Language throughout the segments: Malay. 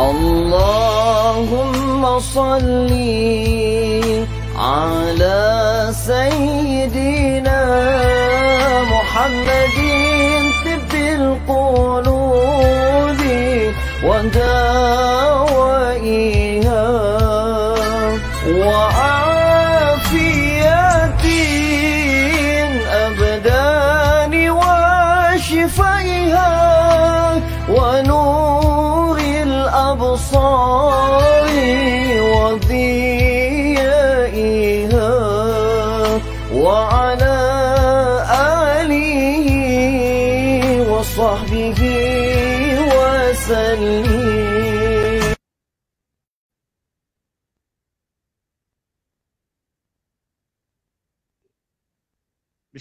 اللهم صل على سيدنا محمد طب القلوب ودوائها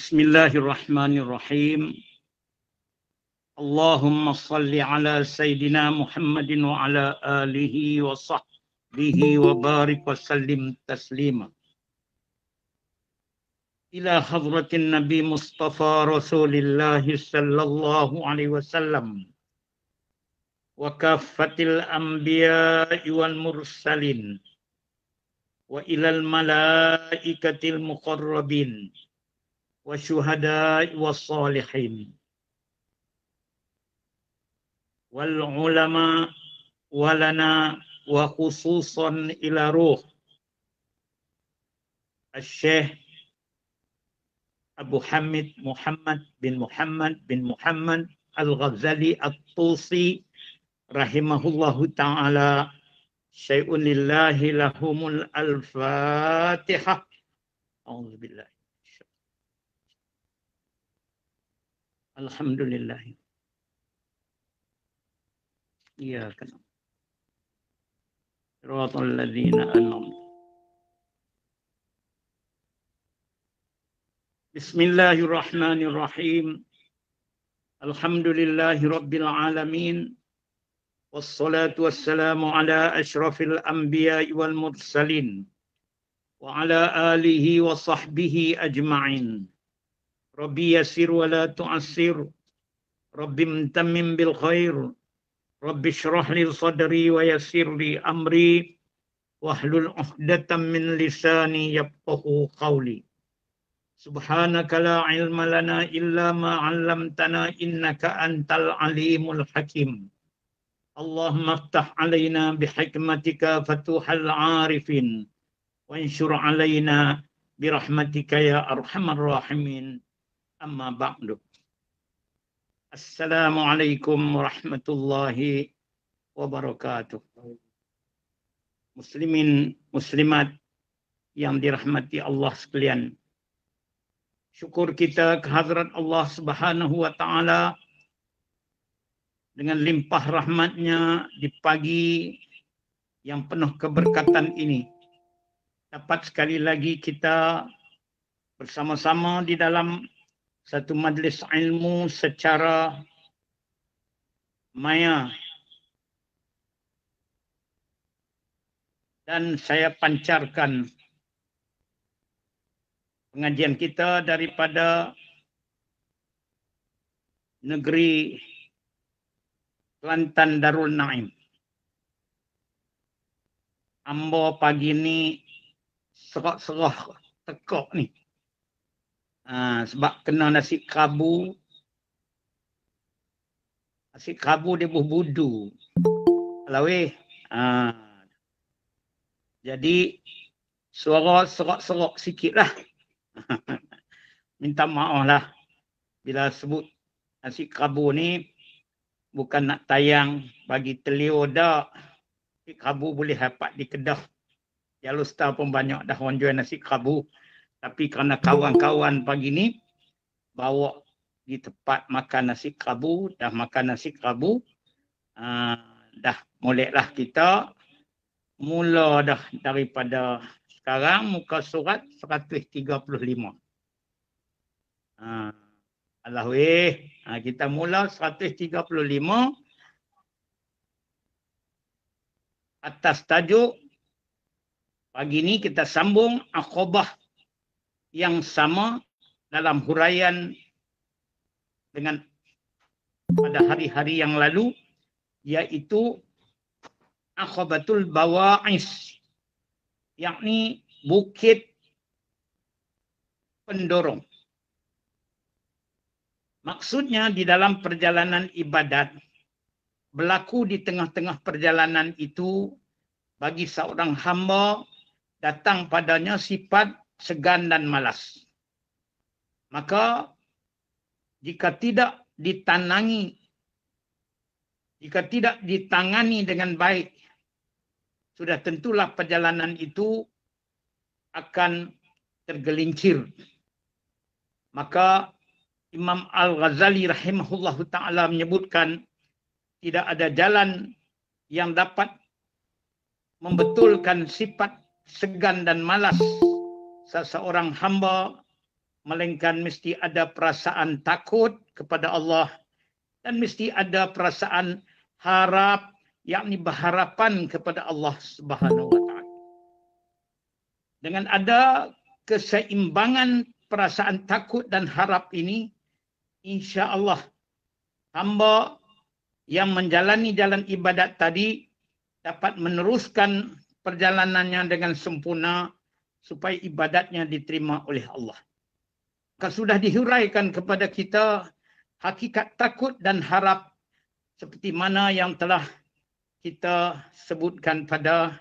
بسم الله الرحمن الرحيم اللهم صل على سيدنا محمد وعلى آله وصحبه وبارك وسلم تسليما إلى حضرة النبي مصطفى رسول الله صلى الله عليه وسلم وكافة الأنبياء والمرسلين وإلى الملائكة المقربين والشهداء والصالحين والعلماء ولنا وخصوصا إلى روح الشيخ أبو حمد محمد بن محمد بن محمد الغزالي الطوسي رحمه الله تعالى شيء لله لهم الفاتحة أعوذ بالله الحمد لله إياك نعبد صراط الذين أنعمت بسم الله الرحمن الرحيم الحمد لله رب العالمين والصلاة والسلام على أشرف الأنبياء والمرسلين وعلى آله وصحبه أجمعين ربي يسر ولا تعسر ربي امتمم بالخير ربي اشرح لي صدري ويسر لي أمري واحلل عقدة من لساني يفقه قولي سبحانك لا علم لنا إلا ما علمتنا إنك أنت العليم الحكيم اللهم افتح علينا بحكمتك فتوح العارفين وانشر علينا برحمتك يا أرحم الراحمين amma ba'du assalamualaikum warahmatullahi wabarakatuh muslimin muslimat yang dirahmati Allah sekalian syukur kita kehadiran Allah Subhanahu wa taala dengan limpah rahmatnya di pagi yang penuh keberkatan ini dapat sekali lagi kita bersama-sama di dalam satu majlis ilmu secara maya. Dan saya pancarkan pengajian kita daripada negeri Kelantan Darul Naim. Ambo pagi ni serak-serak tekok ni. Ha, sebab kena nasi kerabu. Nasi kerabu dia buh budu. Kalau weh. Uh, jadi suara serok-serok sikit lah. Minta maaf lah. Bila sebut nasi kerabu ni bukan nak tayang bagi telio dah. Nasi kerabu boleh dapat di Kedah. Yalustar pun banyak dah orang jual nasi kerabu. Tapi kerana kawan-kawan pagi ni bawa di tempat makan nasi kerabu, dah makan nasi kerabu, uh, dah mulailah kita mula dah daripada sekarang muka surat 135. Uh, ah, Allah weh, uh, kita mula 135 atas tajuk pagi ni kita sambung akhobah yang sama dalam huraian dengan pada hari-hari yang lalu iaitu akhabatul bawa'is yakni bukit pendorong maksudnya di dalam perjalanan ibadat berlaku di tengah-tengah perjalanan itu bagi seorang hamba datang padanya sifat segan dan malas. Maka jika tidak ditanangi, jika tidak ditangani dengan baik, sudah tentulah perjalanan itu akan tergelincir. Maka Imam Al-Ghazali rahimahullah ta'ala menyebutkan tidak ada jalan yang dapat membetulkan sifat segan dan malas seseorang hamba melainkan mesti ada perasaan takut kepada Allah dan mesti ada perasaan harap yakni berharapan kepada Allah Subhanahu wa taala. Dengan ada keseimbangan perasaan takut dan harap ini insya-Allah hamba yang menjalani jalan ibadat tadi dapat meneruskan perjalanannya dengan sempurna supaya ibadatnya diterima oleh Allah. Kalau sudah dihuraikan kepada kita hakikat takut dan harap seperti mana yang telah kita sebutkan pada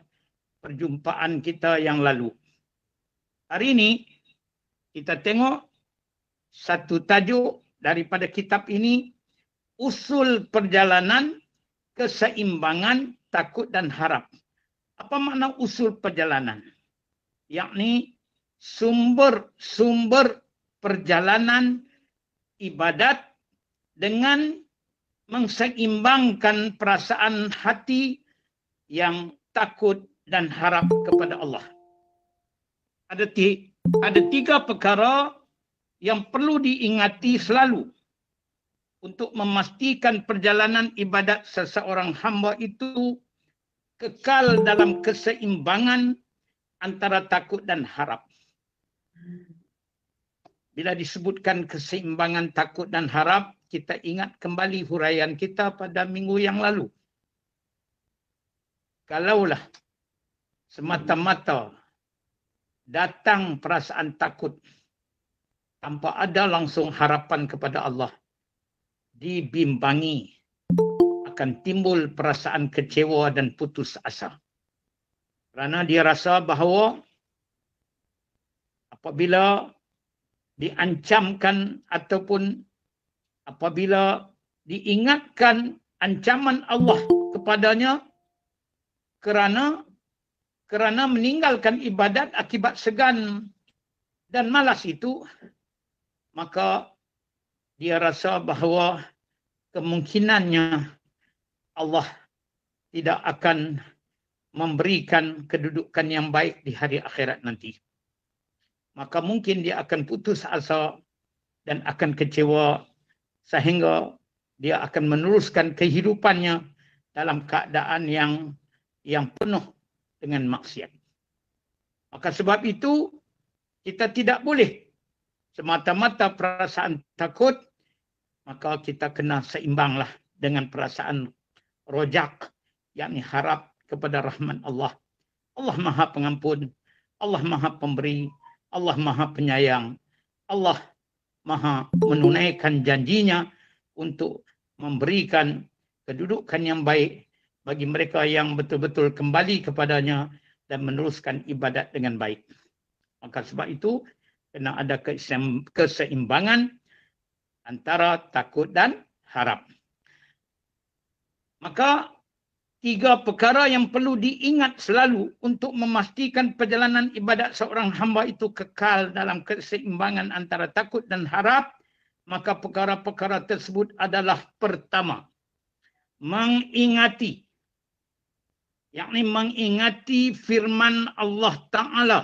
perjumpaan kita yang lalu. Hari ini kita tengok satu tajuk daripada kitab ini usul perjalanan keseimbangan takut dan harap. Apa makna usul perjalanan? yakni sumber-sumber perjalanan ibadat dengan mengseimbangkan perasaan hati yang takut dan harap kepada Allah. Ada ada tiga perkara yang perlu diingati selalu untuk memastikan perjalanan ibadat seseorang hamba itu kekal dalam keseimbangan antara takut dan harap. Bila disebutkan keseimbangan takut dan harap, kita ingat kembali huraian kita pada minggu yang lalu. Kalaulah semata-mata datang perasaan takut tanpa ada langsung harapan kepada Allah, dibimbangi akan timbul perasaan kecewa dan putus asa. Kerana dia rasa bahawa apabila diancamkan ataupun apabila diingatkan ancaman Allah kepadanya kerana kerana meninggalkan ibadat akibat segan dan malas itu maka dia rasa bahawa kemungkinannya Allah tidak akan memberikan kedudukan yang baik di hari akhirat nanti. Maka mungkin dia akan putus asa dan akan kecewa sehingga dia akan meneruskan kehidupannya dalam keadaan yang yang penuh dengan maksiat. Maka sebab itu kita tidak boleh semata-mata perasaan takut maka kita kena seimbanglah dengan perasaan rojak yakni harap kepada rahmat Allah. Allah Maha Pengampun, Allah Maha Pemberi, Allah Maha Penyayang, Allah Maha menunaikan janjinya untuk memberikan kedudukan yang baik bagi mereka yang betul-betul kembali kepadanya dan meneruskan ibadat dengan baik. Maka sebab itu kena ada keseimbangan antara takut dan harap. Maka tiga perkara yang perlu diingat selalu untuk memastikan perjalanan ibadat seorang hamba itu kekal dalam keseimbangan antara takut dan harap, maka perkara-perkara tersebut adalah pertama, mengingati. Yakni mengingati firman Allah Ta'ala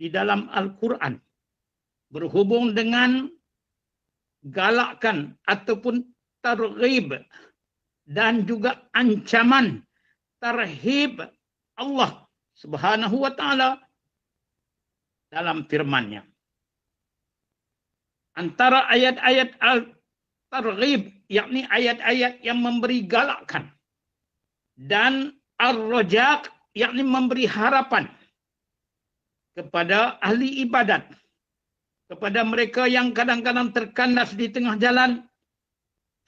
di dalam Al-Quran. Berhubung dengan galakkan ataupun targhib dan juga ancaman tarhib Allah Subhanahu wa taala dalam firman-Nya. Antara ayat-ayat al-targhib yakni ayat-ayat yang memberi galakan dan ar-rajaq yakni memberi harapan kepada ahli ibadat kepada mereka yang kadang-kadang terkandas di tengah jalan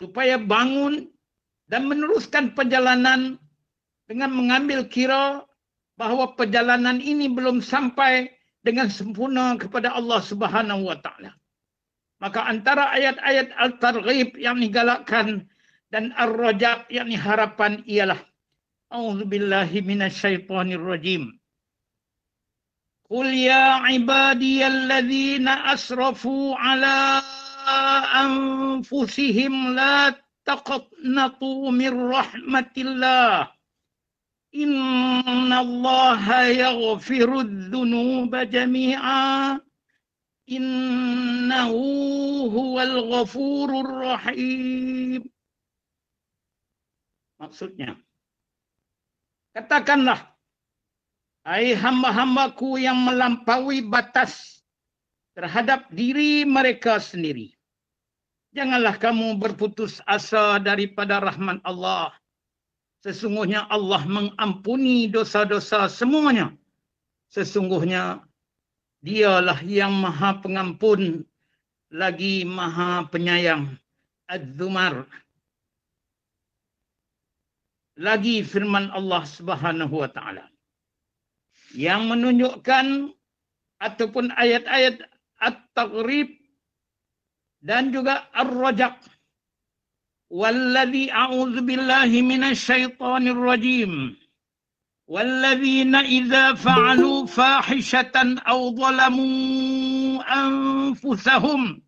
supaya bangun dan meneruskan perjalanan dengan mengambil kira bahawa perjalanan ini belum sampai dengan sempurna kepada Allah Subhanahu wa taala. Maka antara ayat-ayat al-targhib yang digalakkan dan ar-rajak yang harapan ialah A'udzubillahi minasyaitonir rajim. Qul ya ibadiyalladzina asrafu ala anfusihim la taqnatu min rahmatillah. إِنَّ اللَّهَ يَغْفِرُ الذُّنُوبَ جَمِيعًا إِنَّهُ al الْغَفُورُ الرَّحِيمُ Maksudnya, katakanlah, Hai hamba-hambaku yang melampaui batas terhadap diri mereka sendiri. Janganlah kamu berputus asa daripada rahmat Allah. Sesungguhnya Allah mengampuni dosa-dosa semuanya. Sesungguhnya dialah yang maha pengampun lagi maha penyayang. Az-Zumar. Lagi firman Allah Subhanahu Wa Taala yang menunjukkan ataupun ayat-ayat at-taghrib dan juga ar-rajaq والذي أعوذ بالله من الشيطان الرجيم والذين إذا فعلوا فاحشة أو ظلموا أنفسهم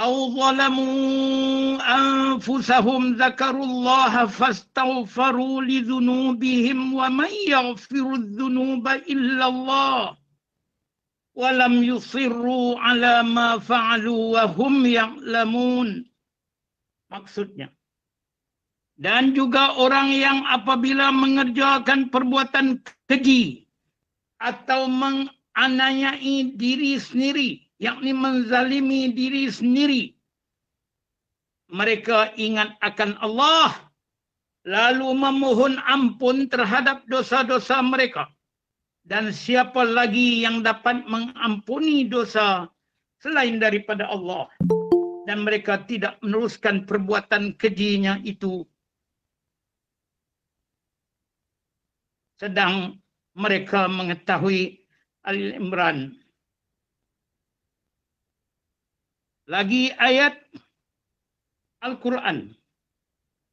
أو ظلموا أنفسهم ذكروا الله فاستغفروا لذنوبهم ومن يغفر الذنوب إلا الله ولم يصروا على ما فعلوا وهم يعلمون maksudnya. Dan juga orang yang apabila mengerjakan perbuatan keji atau menganayai diri sendiri, yakni menzalimi diri sendiri. Mereka ingat akan Allah lalu memohon ampun terhadap dosa-dosa mereka. Dan siapa lagi yang dapat mengampuni dosa selain daripada Allah? dan mereka tidak meneruskan perbuatan kejinya itu. Sedang mereka mengetahui Al Imran. Lagi ayat Al Quran.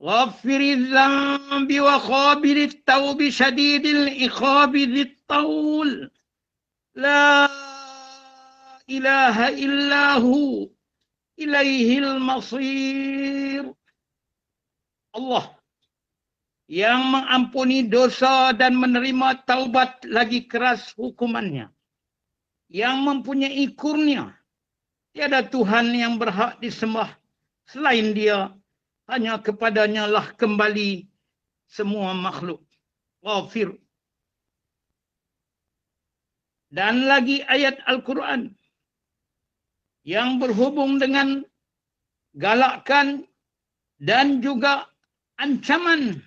Ghafir al wa khabir at-tawbi shadid al-iqabi dhit-tawl la ilaha Illahu ilaihil masir. Allah yang mengampuni dosa dan menerima taubat lagi keras hukumannya. Yang mempunyai kurnia. Tiada Tuhan yang berhak disembah selain dia. Hanya kepadanya lah kembali semua makhluk. Wafir. Dan lagi ayat Al-Quran yang berhubung dengan galakan dan juga ancaman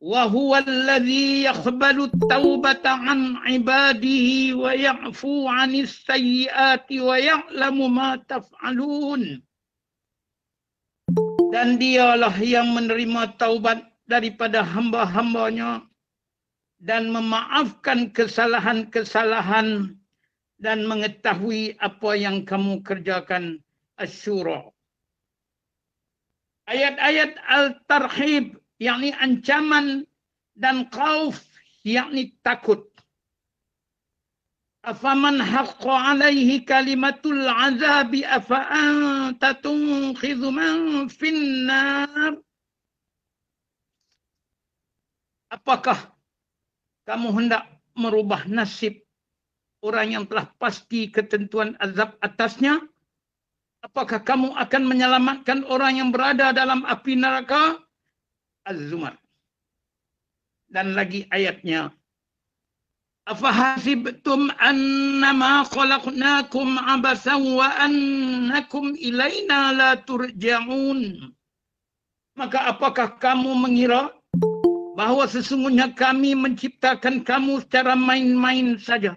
wa huwa alladhi yaqbalu taubata an ibadihi wa ya'fu anis sayyiati wa ya'lamu ma taf'alun dan dialah yang menerima taubat daripada hamba-hambanya dan memaafkan kesalahan-kesalahan dan mengetahui apa yang kamu kerjakan asyura. Ayat-ayat al-tarhib yakni ancaman dan khauf yakni takut. Afaman haqqa alaihi kalimatul azabi afa'anta tunkhidhu man finnar. Apakah kamu hendak merubah nasib orang yang telah pasti ketentuan azab atasnya? Apakah kamu akan menyelamatkan orang yang berada dalam api neraka? Az-Zumar. Dan lagi ayatnya. Afahasibtum annama khalaqnakum abasan wa annakum ilayna la turja'un. Maka apakah kamu mengira bahawa sesungguhnya kami menciptakan kamu secara main-main saja?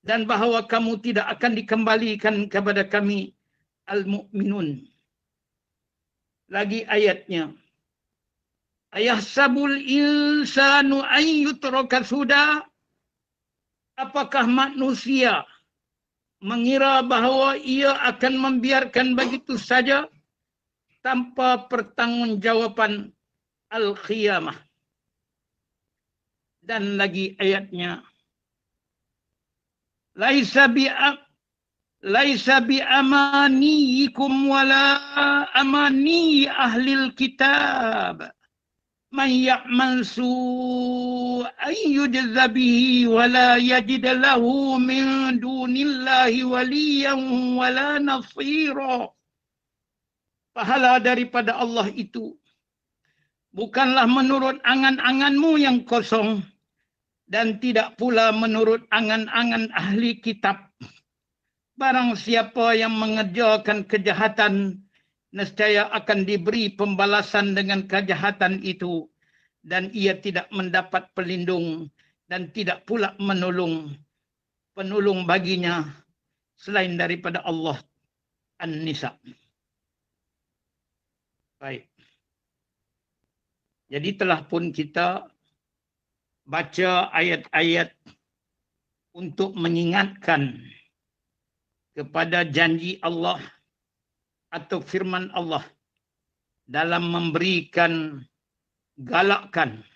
dan bahawa kamu tidak akan dikembalikan kepada kami al-mu'minun. Lagi ayatnya. Ayah sabul insanu ayyut rokasuda. Apakah manusia mengira bahawa ia akan membiarkan begitu saja tanpa pertanggungjawaban al-qiyamah. Dan lagi ayatnya laisa bi laisa bi amaniikum wala amani ahli alkitab man ya'mal su'an yujza bihi wala yajid lahu min dunillahi waliyan wala nasira pahala daripada Allah itu bukanlah menurut angan-anganmu yang kosong dan tidak pula menurut angan-angan ahli kitab. Barang siapa yang mengejarkan kejahatan, nescaya akan diberi pembalasan dengan kejahatan itu. Dan ia tidak mendapat pelindung dan tidak pula menolong penolong baginya selain daripada Allah An-Nisa. Baik. Jadi telah pun kita baca ayat-ayat untuk mengingatkan kepada janji Allah atau firman Allah dalam memberikan galakkan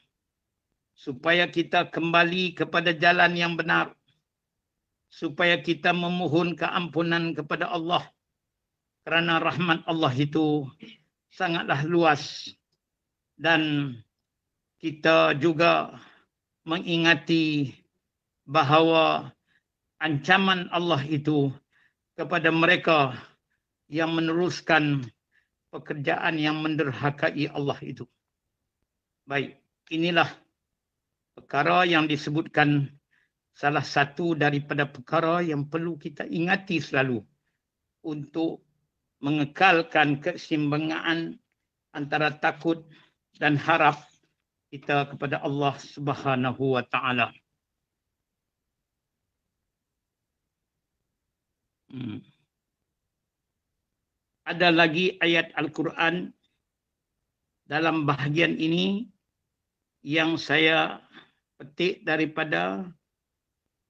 supaya kita kembali kepada jalan yang benar supaya kita memohon keampunan kepada Allah kerana rahmat Allah itu sangatlah luas dan kita juga mengingati bahawa ancaman Allah itu kepada mereka yang meneruskan pekerjaan yang menderhakai Allah itu. Baik, inilah perkara yang disebutkan salah satu daripada perkara yang perlu kita ingati selalu untuk mengekalkan kesimbangan antara takut dan harap kita kepada Allah Subhanahu wa taala. Hmm. Ada lagi ayat Al-Quran dalam bahagian ini yang saya petik daripada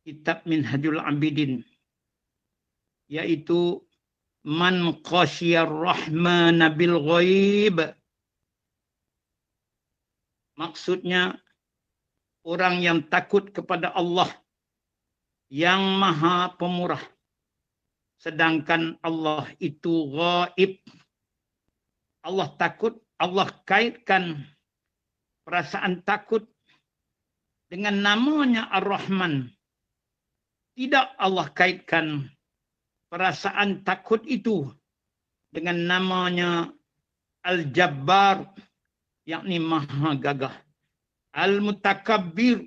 kitab Minhajul Abidin yaitu man qasiyar rahmana bil ghaib maksudnya orang yang takut kepada Allah yang maha pemurah. Sedangkan Allah itu gaib. Allah takut, Allah kaitkan perasaan takut dengan namanya Ar-Rahman. Tidak Allah kaitkan perasaan takut itu dengan namanya Al-Jabbar. Yang ni maha gagah al mutakabbir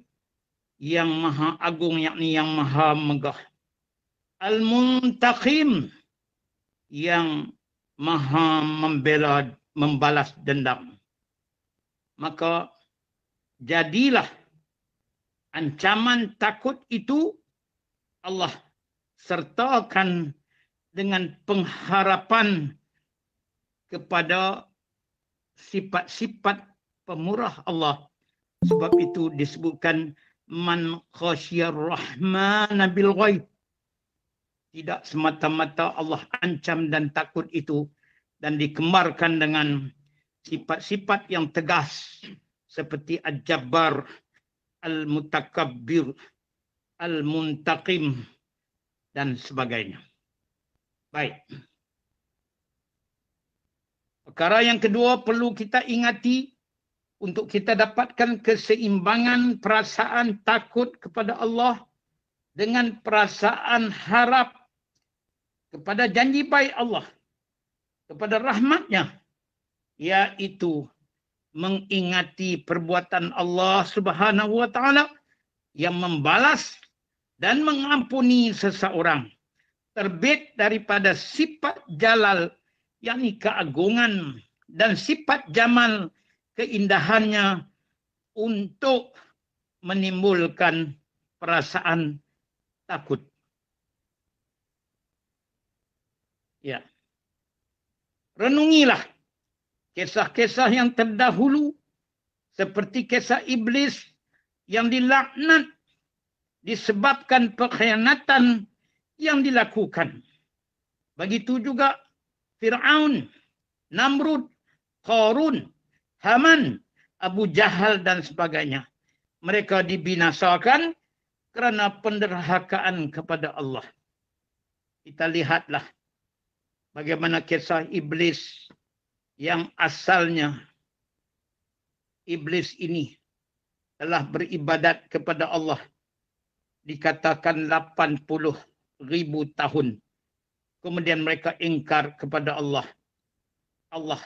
yang maha agung yang ni yang maha megah al muntakim yang maha membela membalas dendam maka jadilah ancaman takut itu Allah sertakan dengan pengharapan kepada sifat-sifat pemurah Allah. Sebab itu disebutkan man khasyir rahman bil ghaib. Tidak semata-mata Allah ancam dan takut itu dan dikemarkan dengan sifat-sifat yang tegas seperti al-jabbar, al-mutakabbir, al-muntaqim dan sebagainya. Baik. Perkara yang kedua perlu kita ingati untuk kita dapatkan keseimbangan perasaan takut kepada Allah dengan perasaan harap kepada janji baik Allah, kepada rahmatnya, iaitu mengingati perbuatan Allah Subhanahu Wa Taala yang membalas dan mengampuni seseorang terbit daripada sifat jalal yakni keagungan dan sifat jamal keindahannya untuk menimbulkan perasaan takut. Ya. Renungilah kisah-kisah yang terdahulu seperti kisah iblis yang dilaknat disebabkan pengkhianatan yang dilakukan. Begitu juga Fir'aun, Namrud, Qarun, Haman, Abu Jahal dan sebagainya. Mereka dibinasakan kerana penderhakaan kepada Allah. Kita lihatlah bagaimana kisah iblis yang asalnya iblis ini telah beribadat kepada Allah dikatakan 80 ribu tahun kemudian mereka ingkar kepada Allah. Allah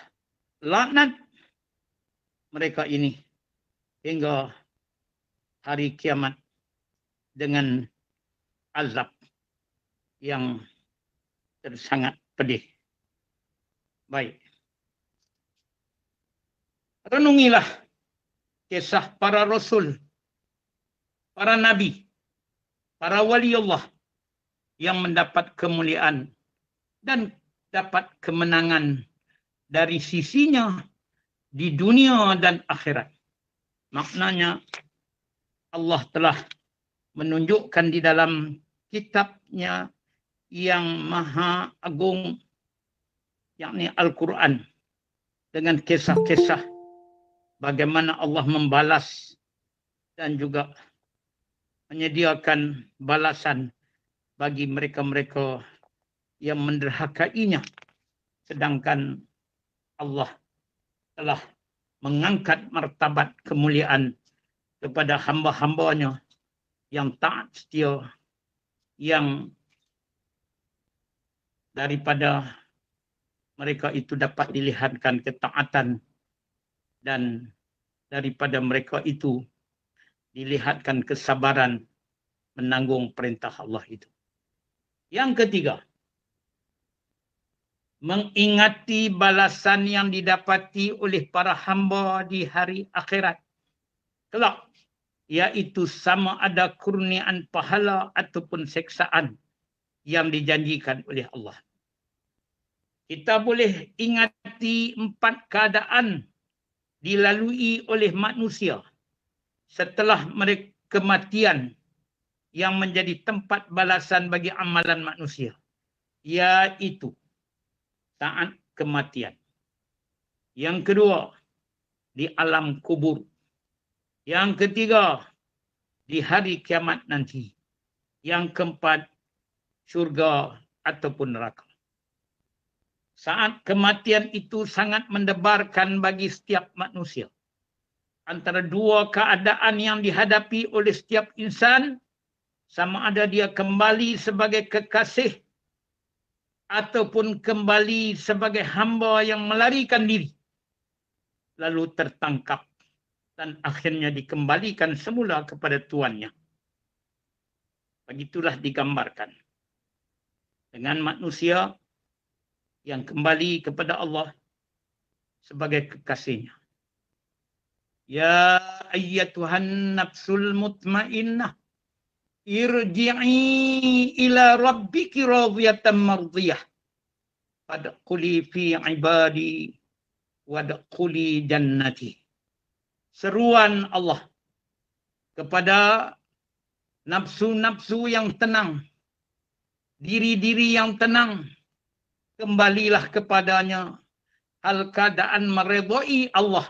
laknat mereka ini hingga hari kiamat dengan azab yang tersangat pedih. Baik. Renungilah kisah para rasul, para nabi, para wali Allah yang mendapat kemuliaan dan dapat kemenangan dari sisinya di dunia dan akhirat. Maknanya Allah telah menunjukkan di dalam kitabnya yang maha agung yakni Al-Quran dengan kisah-kisah bagaimana Allah membalas dan juga menyediakan balasan bagi mereka-mereka mereka yang menderhakainya. Sedangkan Allah telah mengangkat martabat kemuliaan kepada hamba-hambanya yang taat setia, yang daripada mereka itu dapat dilihatkan ketaatan dan daripada mereka itu dilihatkan kesabaran menanggung perintah Allah itu. Yang ketiga, mengingati balasan yang didapati oleh para hamba di hari akhirat. Kelak, iaitu sama ada kurnian pahala ataupun seksaan yang dijanjikan oleh Allah. Kita boleh ingati empat keadaan dilalui oleh manusia setelah mereka kematian yang menjadi tempat balasan bagi amalan manusia. Iaitu taat kematian. Yang kedua, di alam kubur. Yang ketiga, di hari kiamat nanti. Yang keempat, syurga ataupun neraka. Saat kematian itu sangat mendebarkan bagi setiap manusia. Antara dua keadaan yang dihadapi oleh setiap insan, sama ada dia kembali sebagai kekasih ataupun kembali sebagai hamba yang melarikan diri lalu tertangkap dan akhirnya dikembalikan semula kepada tuannya begitulah digambarkan dengan manusia yang kembali kepada Allah sebagai kekasihnya ya ayyatuhan nafsul mutmainnah irji'i ila rabbiki radiyatan mardiyah wadkhuli fi ibadi wadkhuli jannati seruan Allah kepada nafsu-nafsu yang tenang diri-diri yang tenang kembalilah kepadanya hal keadaan meredai Allah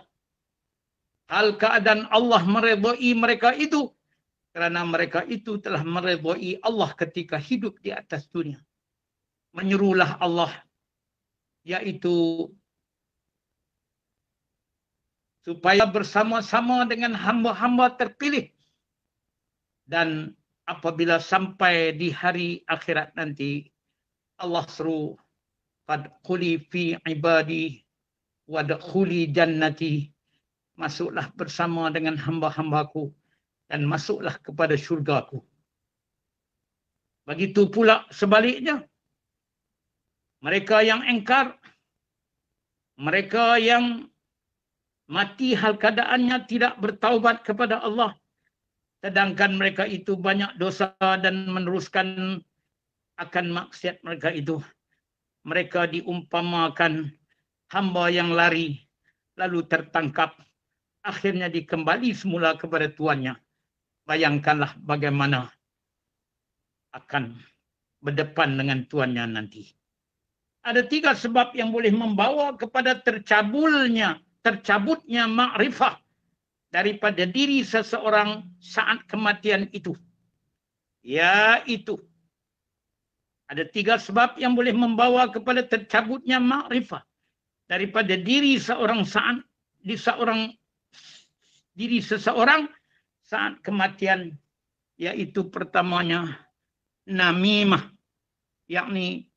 hal keadaan Allah meredai mereka itu kerana mereka itu telah meredai Allah ketika hidup di atas dunia. Menyerulah Allah iaitu supaya bersama-sama dengan hamba-hamba terpilih dan apabila sampai di hari akhirat nanti Allah seru qad quli fi ibadi wa dakhuli jannati masuklah bersama dengan hamba-hambaku dan masuklah kepada syurgaku. Begitu pula sebaliknya. Mereka yang engkar. Mereka yang mati hal keadaannya tidak bertaubat kepada Allah. Sedangkan mereka itu banyak dosa dan meneruskan akan maksiat mereka itu. Mereka diumpamakan hamba yang lari lalu tertangkap. Akhirnya dikembali semula kepada tuannya bayangkanlah bagaimana akan berdepan dengan tuannya nanti. Ada tiga sebab yang boleh membawa kepada tercabulnya, tercabutnya makrifah daripada diri seseorang saat kematian itu. Ya, itu. ada tiga sebab yang boleh membawa kepada tercabutnya makrifah daripada diri seorang saat di seorang diri seseorang saat kematian yaitu pertamanya namimah yakni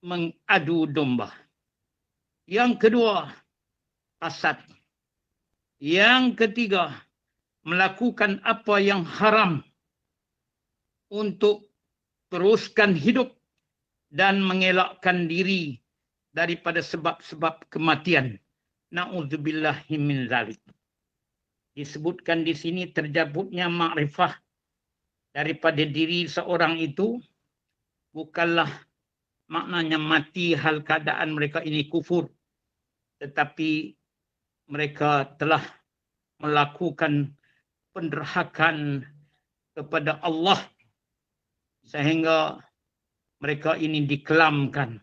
mengadu domba yang kedua hasad yang ketiga melakukan apa yang haram untuk teruskan hidup dan mengelakkan diri daripada sebab-sebab kematian. Na'udzubillahimin zalik disebutkan di sini terjabutnya makrifah daripada diri seorang itu bukanlah maknanya mati hal keadaan mereka ini kufur tetapi mereka telah melakukan penderhakan kepada Allah sehingga mereka ini dikelamkan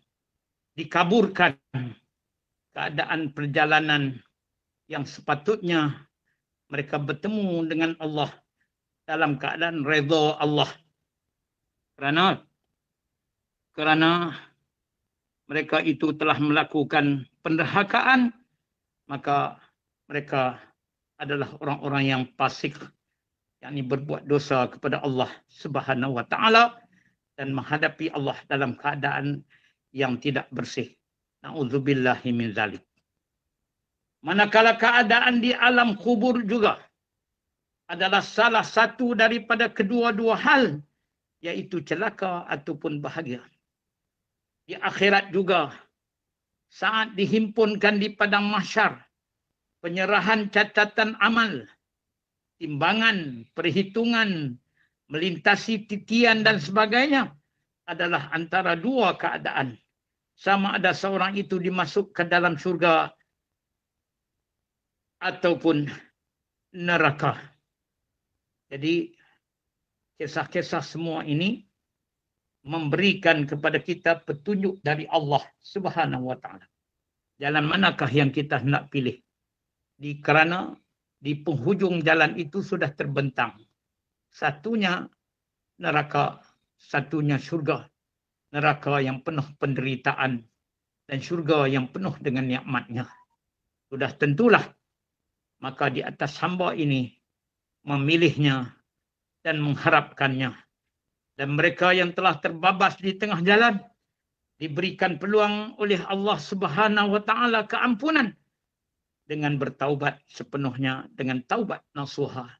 dikaburkan keadaan perjalanan yang sepatutnya mereka bertemu dengan Allah dalam keadaan redha Allah. Kerana kerana mereka itu telah melakukan penderhakaan maka mereka adalah orang-orang yang fasik yang ini berbuat dosa kepada Allah Subhanahu wa taala dan menghadapi Allah dalam keadaan yang tidak bersih. Nauzubillahi min zalik. Manakala keadaan di alam kubur juga adalah salah satu daripada kedua-dua hal iaitu celaka ataupun bahagia. Di akhirat juga saat dihimpunkan di padang mahsyar penyerahan catatan amal timbangan perhitungan melintasi titian dan sebagainya adalah antara dua keadaan sama ada seorang itu dimasuk ke dalam syurga ataupun neraka. Jadi kisah-kisah semua ini memberikan kepada kita petunjuk dari Allah Subhanahu wa taala. Jalan manakah yang kita hendak pilih? Di kerana di penghujung jalan itu sudah terbentang. Satunya neraka, satunya syurga. Neraka yang penuh penderitaan dan syurga yang penuh dengan nikmatnya. Sudah tentulah maka di atas hamba ini memilihnya dan mengharapkannya. Dan mereka yang telah terbabas di tengah jalan diberikan peluang oleh Allah Subhanahu wa taala keampunan dengan bertaubat sepenuhnya dengan taubat nasuha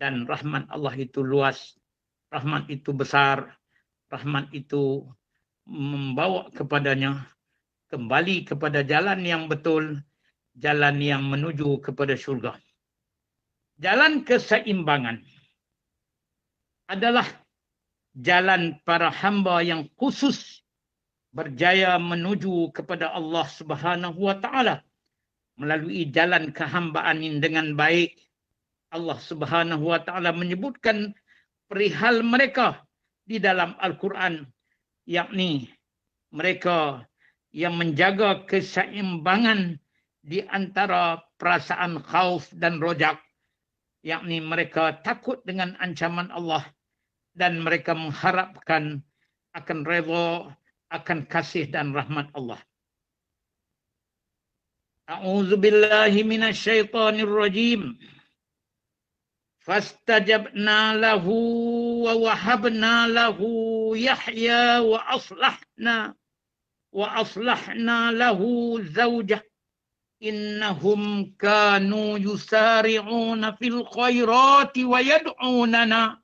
dan rahmat Allah itu luas rahmat itu besar rahmat itu membawa kepadanya kembali kepada jalan yang betul jalan yang menuju kepada syurga. Jalan keseimbangan adalah jalan para hamba yang khusus berjaya menuju kepada Allah Subhanahu wa taala melalui jalan kehambaan ini dengan baik. Allah Subhanahu wa taala menyebutkan perihal mereka di dalam Al-Quran yakni mereka yang menjaga keseimbangan di antara perasaan khauf dan rojak, yakni mereka takut dengan ancaman Allah dan mereka mengharapkan akan redha, akan kasih dan rahmat Allah. A'udzu billahi minasyaitonir rajim. Fastajabna lahu wa wahabna lahu Yahya wa aslahna wa aslahna lahu zawjah innahum kanu yusari'una fil khairati wa yad'unana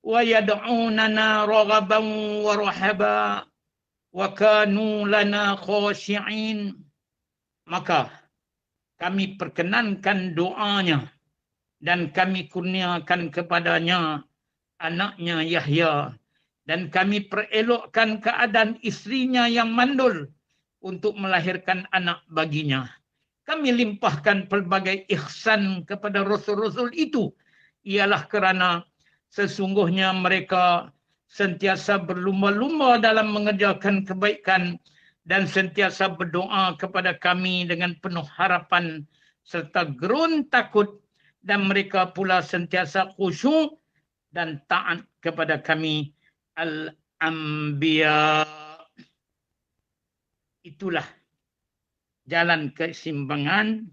wa yad'unana raghaban wa rahaba wa kanu lana khashi'in maka kami perkenankan doanya dan kami kurniakan kepadanya anaknya Yahya dan kami perelokkan keadaan istrinya yang mandul untuk melahirkan anak baginya kami limpahkan pelbagai ihsan kepada rasul-rasul itu ialah kerana sesungguhnya mereka sentiasa berlumba-lumba dalam mengerjakan kebaikan dan sentiasa berdoa kepada kami dengan penuh harapan serta gerun takut dan mereka pula sentiasa khusyuk dan taat kepada kami al-anbiya itulah jalan keseimbangan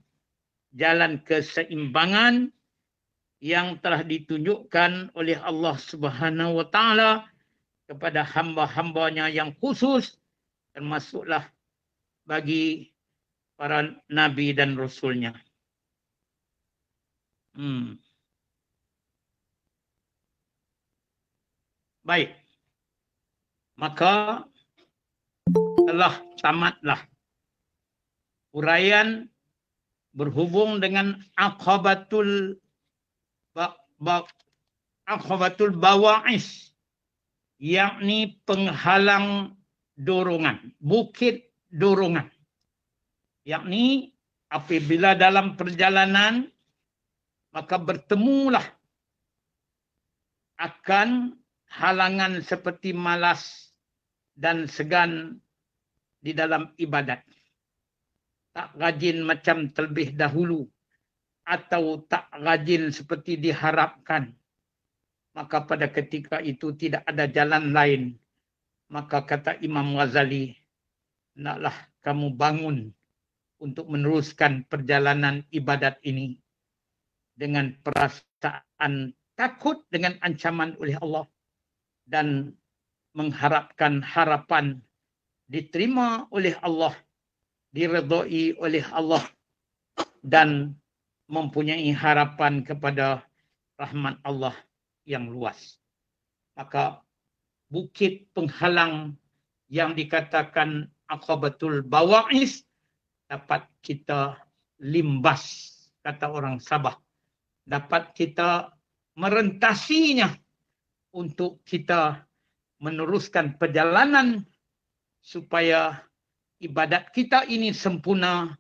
jalan keseimbangan yang telah ditunjukkan oleh Allah Subhanahu wa taala kepada hamba-hambanya yang khusus termasuklah bagi para nabi dan rasulnya. Hmm. Baik. Maka telah tamatlah uraian berhubung dengan akhobatul akhobatul bawais yakni penghalang dorongan bukit dorongan yakni apabila dalam perjalanan maka bertemulah akan halangan seperti malas dan segan di dalam ibadat tak rajin macam terlebih dahulu atau tak rajin seperti diharapkan maka pada ketika itu tidak ada jalan lain maka kata Imam Ghazali naklah kamu bangun untuk meneruskan perjalanan ibadat ini dengan perasaan takut dengan ancaman oleh Allah dan mengharapkan harapan diterima oleh Allah diredoi oleh Allah dan mempunyai harapan kepada rahmat Allah yang luas. Maka bukit penghalang yang dikatakan Aqabatul Bawa'is dapat kita limbas, kata orang Sabah. Dapat kita merentasinya untuk kita meneruskan perjalanan supaya ibadat kita ini sempurna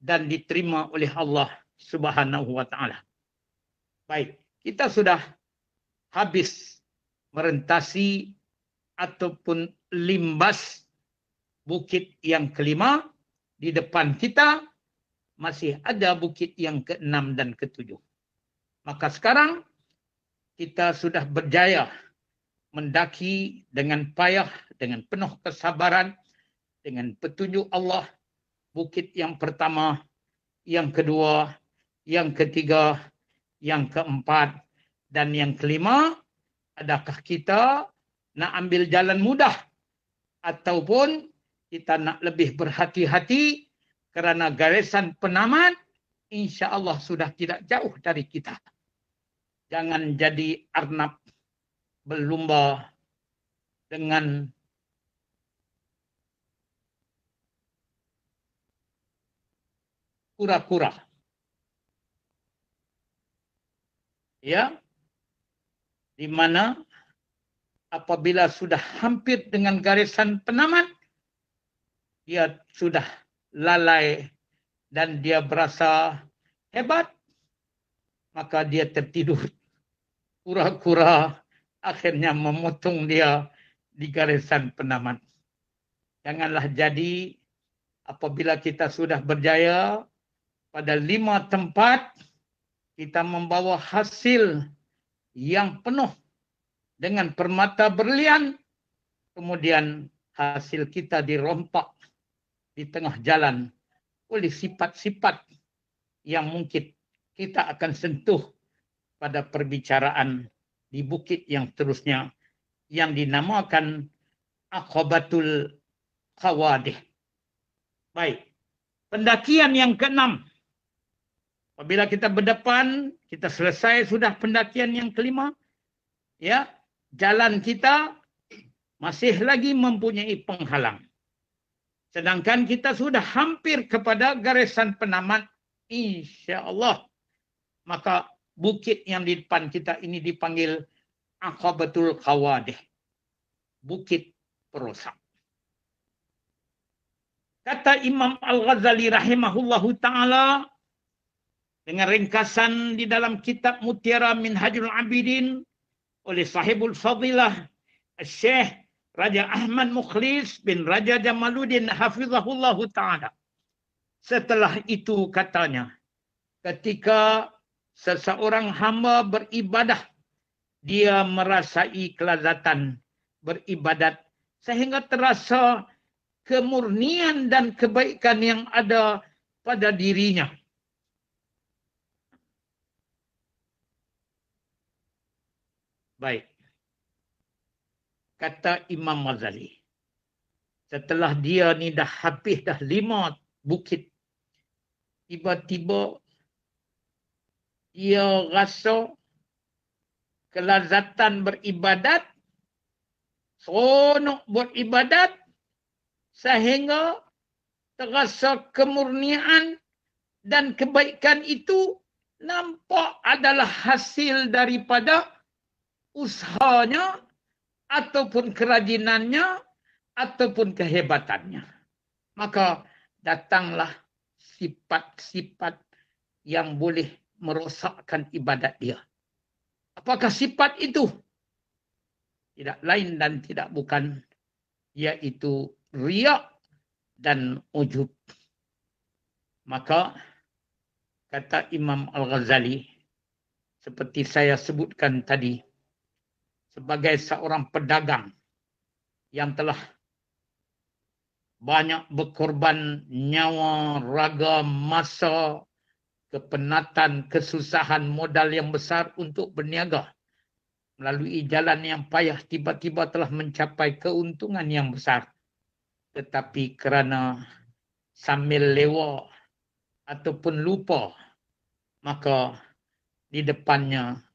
dan diterima oleh Allah Subhanahu wa taala. Baik, kita sudah habis merentasi ataupun limbas bukit yang kelima di depan kita masih ada bukit yang keenam dan ketujuh. Maka sekarang kita sudah berjaya mendaki dengan payah, dengan penuh kesabaran, dengan petunjuk Allah bukit yang pertama yang kedua yang ketiga yang keempat dan yang kelima adakah kita nak ambil jalan mudah ataupun kita nak lebih berhati-hati kerana garisan penamat insya-Allah sudah tidak jauh dari kita jangan jadi arnab berlumba dengan kura-kura. Ya. Di mana apabila sudah hampir dengan garisan penamat, dia sudah lalai dan dia berasa hebat, maka dia tertidur. Kura-kura akhirnya memotong dia di garisan penamat. Janganlah jadi apabila kita sudah berjaya pada lima tempat kita membawa hasil yang penuh dengan permata berlian. Kemudian hasil kita dirompak di tengah jalan oleh sifat-sifat yang mungkin kita akan sentuh pada perbicaraan di bukit yang terusnya yang dinamakan Akhobatul Khawadih. Baik. Pendakian yang keenam Apabila kita berdepan, kita selesai sudah pendakian yang kelima. Ya, jalan kita masih lagi mempunyai penghalang. Sedangkan kita sudah hampir kepada garisan penamat. InsyaAllah. Maka bukit yang di depan kita ini dipanggil Aqabatul Qawadih. Bukit perosak. Kata Imam Al-Ghazali rahimahullahu ta'ala dengan ringkasan di dalam kitab Mutiara Minhajul Abidin oleh Sahibul Fadilah Syekh Raja Ahmad Mukhlis bin Raja Jamaluddin Hafizahullah Ta'ala. Setelah itu katanya, ketika seseorang hamba beribadah, dia merasai kelazatan beribadat sehingga terasa kemurnian dan kebaikan yang ada pada dirinya. Baik. Kata Imam Mazali. Setelah dia ni dah habis dah lima bukit. Tiba-tiba dia rasa kelazatan beribadat. Seronok buat ibadat. Sehingga terasa kemurnian dan kebaikan itu nampak adalah hasil daripada usahanya ataupun kerajinannya ataupun kehebatannya. Maka datanglah sifat-sifat yang boleh merosakkan ibadat dia. Apakah sifat itu? Tidak lain dan tidak bukan. Iaitu riak dan ujub. Maka kata Imam Al-Ghazali. Seperti saya sebutkan tadi sebagai seorang pedagang yang telah banyak berkorban nyawa, raga, masa, kepenatan, kesusahan, modal yang besar untuk berniaga melalui jalan yang payah tiba-tiba telah mencapai keuntungan yang besar. Tetapi kerana sambil lewa ataupun lupa, maka di depannya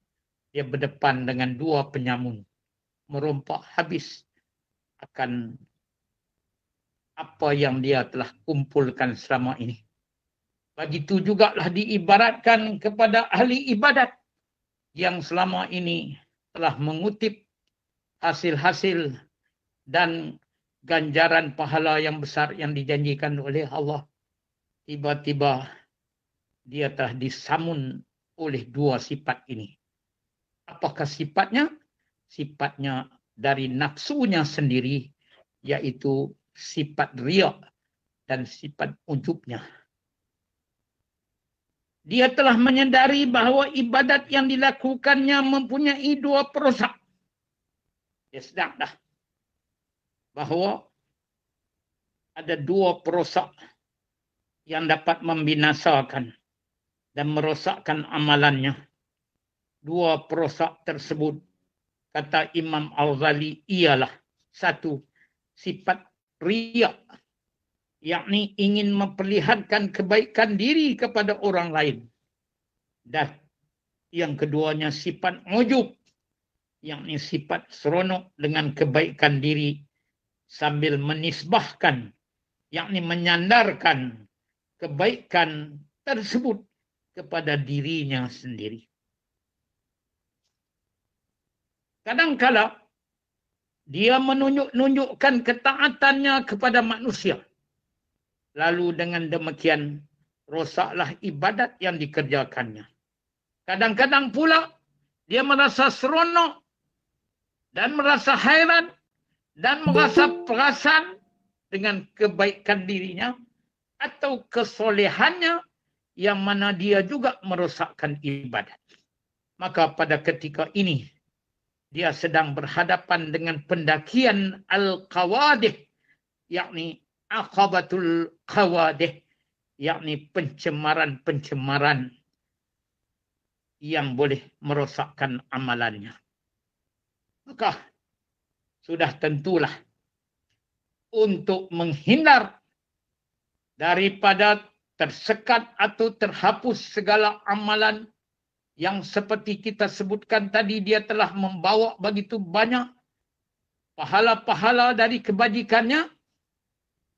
dia berdepan dengan dua penyamun merompak habis akan apa yang dia telah kumpulkan selama ini. Begitu jugalah diibaratkan kepada ahli ibadat yang selama ini telah mengutip hasil-hasil dan ganjaran pahala yang besar yang dijanjikan oleh Allah. Tiba-tiba dia telah disamun oleh dua sifat ini apakah sifatnya? Sifatnya dari nafsunya sendiri yaitu sifat riak dan sifat ujubnya. Dia telah menyadari bahawa ibadat yang dilakukannya mempunyai dua perusak. Dia ya, sedar dah. Bahawa ada dua perusak yang dapat membinasakan dan merosakkan amalannya dua perosak tersebut kata Imam Al-Ghazali ialah satu sifat riak yakni ingin memperlihatkan kebaikan diri kepada orang lain dan yang keduanya sifat ujub yakni sifat seronok dengan kebaikan diri sambil menisbahkan yakni menyandarkan kebaikan tersebut kepada dirinya sendiri Kadang-kala dia menunjuk-nunjukkan ketaatannya kepada manusia. Lalu dengan demikian rosaklah ibadat yang dikerjakannya. Kadang-kadang pula dia merasa seronok dan merasa hairan dan merasa perasan dengan kebaikan dirinya atau kesolehannya yang mana dia juga merosakkan ibadat. Maka pada ketika ini dia sedang berhadapan dengan pendakian al-qawadih yakni aqabatul qawadih yakni pencemaran-pencemaran yang boleh merosakkan amalannya maka sudah tentulah untuk menghindar daripada tersekat atau terhapus segala amalan yang seperti kita sebutkan tadi dia telah membawa begitu banyak pahala-pahala dari kebajikannya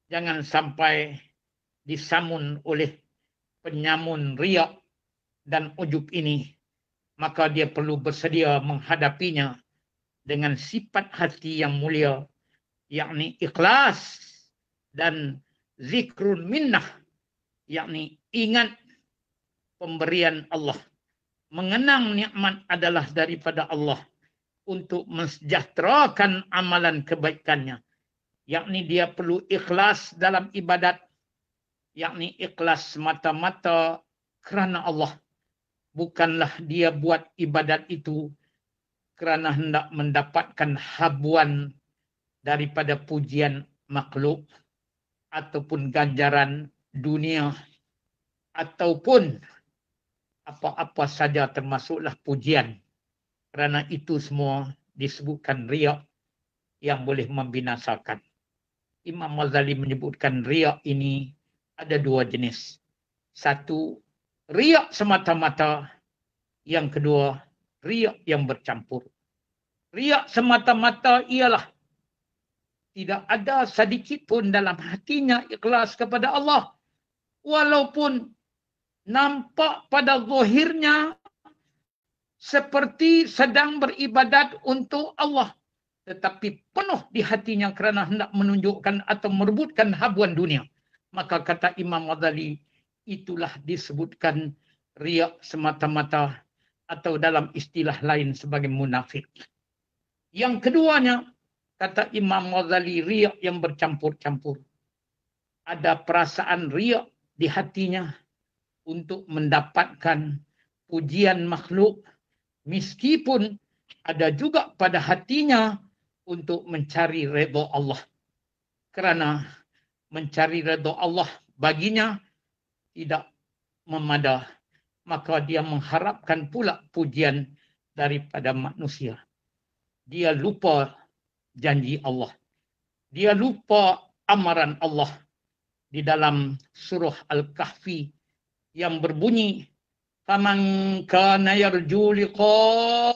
jangan sampai disamun oleh penyamun riak dan ujub ini maka dia perlu bersedia menghadapinya dengan sifat hati yang mulia yakni ikhlas dan zikrun minnah yakni ingat pemberian Allah mengenang nikmat adalah daripada Allah untuk mensejahterakan amalan kebaikannya. Yakni dia perlu ikhlas dalam ibadat. Yakni ikhlas mata-mata kerana Allah. Bukanlah dia buat ibadat itu kerana hendak mendapatkan habuan daripada pujian makhluk ataupun ganjaran dunia ataupun apa-apa saja termasuklah pujian. Kerana itu semua disebutkan riak yang boleh membinasakan. Imam Ghazali menyebutkan riak ini ada dua jenis. Satu, riak semata-mata. Yang kedua, riak yang bercampur. Riak semata-mata ialah tidak ada sedikit pun dalam hatinya ikhlas kepada Allah. Walaupun nampak pada zahirnya seperti sedang beribadat untuk Allah tetapi penuh di hatinya kerana hendak menunjukkan atau merebutkan habuan dunia maka kata Imam Madali itulah disebutkan riak semata-mata atau dalam istilah lain sebagai munafik yang keduanya kata Imam Madali riak yang bercampur-campur ada perasaan riak di hatinya untuk mendapatkan pujian makhluk meskipun ada juga pada hatinya untuk mencari redha Allah kerana mencari redha Allah baginya tidak memadah maka dia mengharapkan pula pujian daripada manusia dia lupa janji Allah dia lupa amaran Allah di dalam surah al-kahfi yang berbunyi faman kana yarju liqa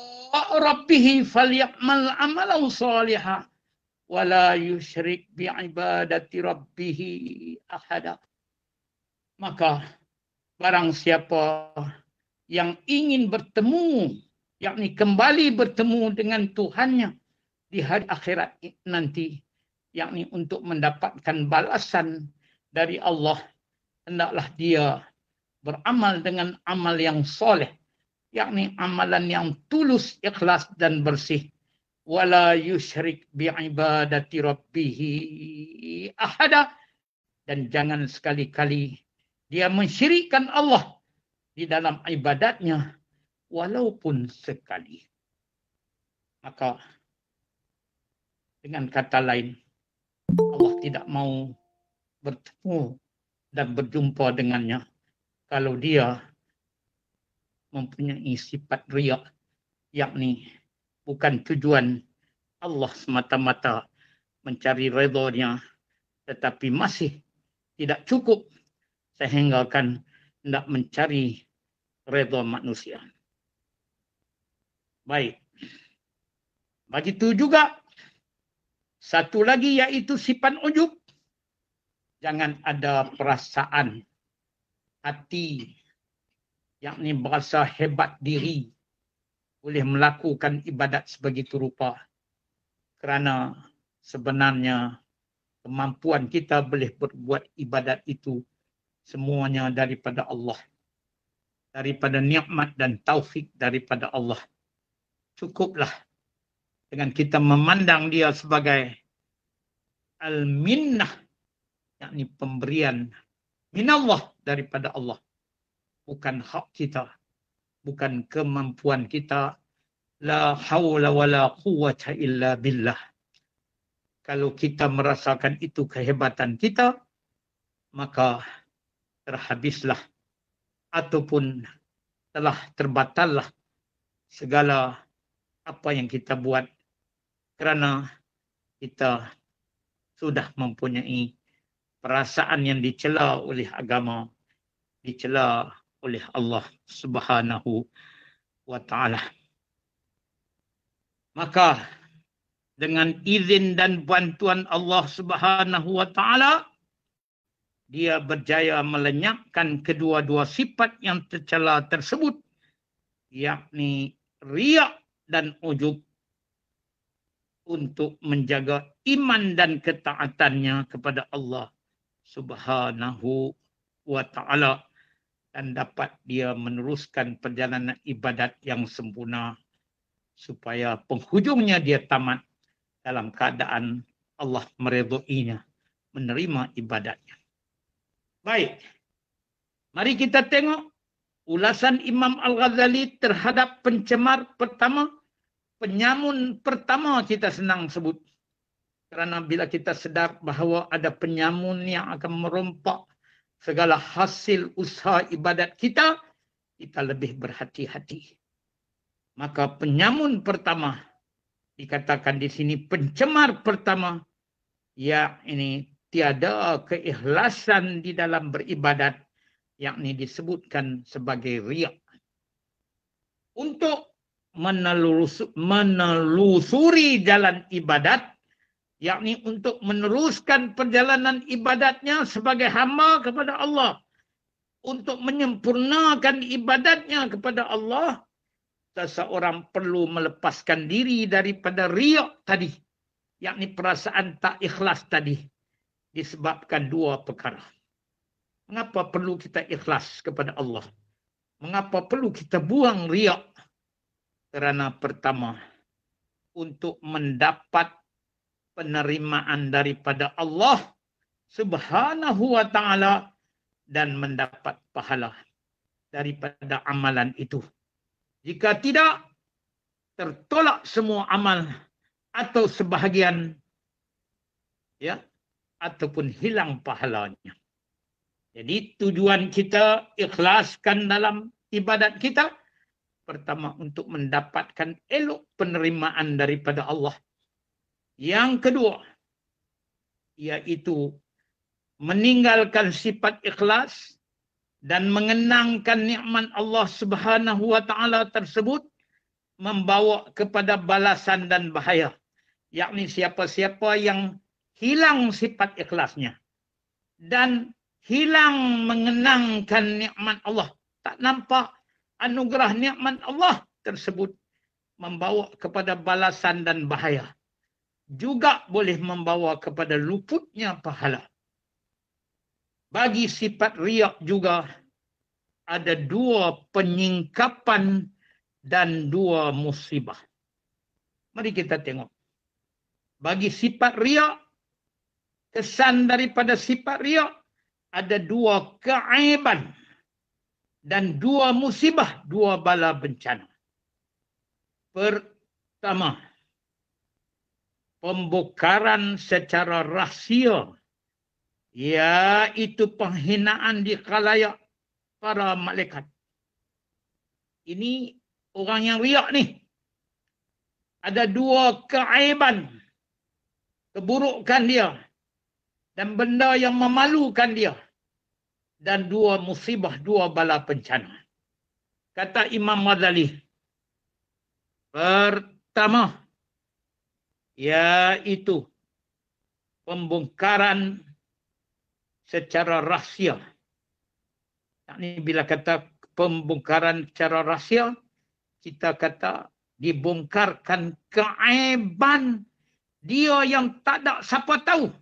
rabbih falyamal amalan saliha wa la yusyrik bi ibadati rabbih ahada maka barang siapa yang ingin bertemu yakni kembali bertemu dengan Tuhannya di hari akhirat nanti yakni untuk mendapatkan balasan dari Allah hendaklah dia beramal dengan amal yang soleh, yakni amalan yang tulus, ikhlas dan bersih. Wala yushrik bi'ibadati rabbihi ahada. Dan jangan sekali-kali dia mensyirikkan Allah di dalam ibadatnya walaupun sekali. Maka dengan kata lain, Allah tidak mau bertemu dan berjumpa dengannya kalau dia mempunyai sifat riak yakni bukan tujuan Allah semata-mata mencari redhonya tetapi masih tidak cukup sehingga kan tidak mencari redha manusia. Baik. Bagi Begitu juga satu lagi yaitu sifat ujub. Jangan ada perasaan hati yang yakni berasa hebat diri boleh melakukan ibadat sebegitu rupa kerana sebenarnya kemampuan kita boleh berbuat ibadat itu semuanya daripada Allah daripada nikmat dan taufik daripada Allah cukuplah dengan kita memandang dia sebagai al-minnah yakni pemberian minallah daripada Allah. Bukan hak kita. Bukan kemampuan kita. La hawla wa la quwata illa billah. Kalau kita merasakan itu kehebatan kita, maka terhabislah ataupun telah terbatallah segala apa yang kita buat kerana kita sudah mempunyai perasaan yang dicela oleh agama dicela oleh Allah Subhanahu wa taala maka dengan izin dan bantuan Allah Subhanahu wa taala dia berjaya melenyapkan kedua-dua sifat yang tercela tersebut yakni riak dan ujub untuk menjaga iman dan ketaatannya kepada Allah subhanahu wa ta'ala dan dapat dia meneruskan perjalanan ibadat yang sempurna supaya penghujungnya dia tamat dalam keadaan Allah meredoinya, menerima ibadatnya. Baik, mari kita tengok ulasan Imam Al-Ghazali terhadap pencemar pertama, penyamun pertama kita senang sebut. Kerana bila kita sedar bahawa ada penyamun yang akan merompak segala hasil usaha ibadat kita, kita lebih berhati-hati. Maka penyamun pertama dikatakan di sini pencemar pertama ya, ini tiada keikhlasan di dalam beribadat yakni disebutkan sebagai riak. Untuk menelusuri jalan ibadat yakni untuk meneruskan perjalanan ibadatnya sebagai hamba kepada Allah untuk menyempurnakan ibadatnya kepada Allah seseorang perlu melepaskan diri daripada riak tadi yakni perasaan tak ikhlas tadi disebabkan dua perkara mengapa perlu kita ikhlas kepada Allah mengapa perlu kita buang riak kerana pertama untuk mendapat penerimaan daripada Allah Subhanahu wa taala dan mendapat pahala daripada amalan itu. Jika tidak tertolak semua amal atau sebahagian ya ataupun hilang pahalanya. Jadi tujuan kita ikhlaskan dalam ibadat kita pertama untuk mendapatkan elok penerimaan daripada Allah yang kedua, iaitu meninggalkan sifat ikhlas dan mengenangkan nikmat Allah Subhanahu wa taala tersebut membawa kepada balasan dan bahaya yakni siapa-siapa yang hilang sifat ikhlasnya dan hilang mengenangkan nikmat Allah tak nampak anugerah nikmat Allah tersebut membawa kepada balasan dan bahaya juga boleh membawa kepada luputnya pahala. Bagi sifat riak juga ada dua penyingkapan dan dua musibah. Mari kita tengok. Bagi sifat riak, kesan daripada sifat riak ada dua keaiban dan dua musibah, dua bala bencana. Pertama, pembukaran secara rahsia ya itu penghinaan di khalayak para malaikat ini orang yang riak ni ada dua keaiban keburukan dia dan benda yang memalukan dia dan dua musibah dua bala pencana. kata imam madali pertama yaitu pembongkaran secara rahsia. Yakni bila kata pembongkaran secara rahsia, kita kata dibongkarkan keaiban dia yang tak ada siapa tahu.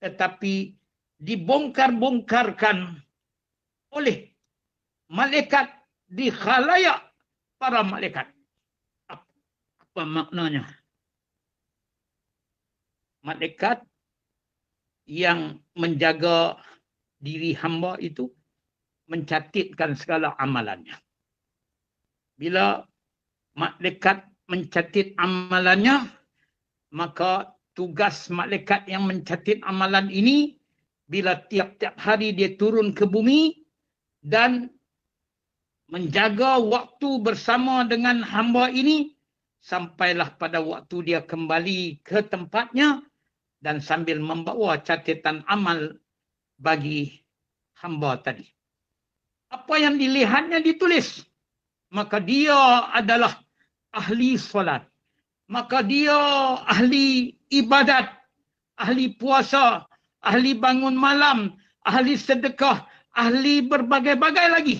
Tetapi dibongkar-bongkarkan oleh malaikat di khalayak para malaikat. Apa maknanya? malaikat yang menjaga diri hamba itu mencatatkan segala amalannya. Bila malaikat mencatat amalannya, maka tugas malaikat yang mencatat amalan ini bila tiap-tiap hari dia turun ke bumi dan menjaga waktu bersama dengan hamba ini sampailah pada waktu dia kembali ke tempatnya dan sambil membawa catatan amal bagi hamba tadi. Apa yang dilihatnya ditulis. Maka dia adalah ahli solat. Maka dia ahli ibadat. Ahli puasa. Ahli bangun malam. Ahli sedekah. Ahli berbagai-bagai lagi.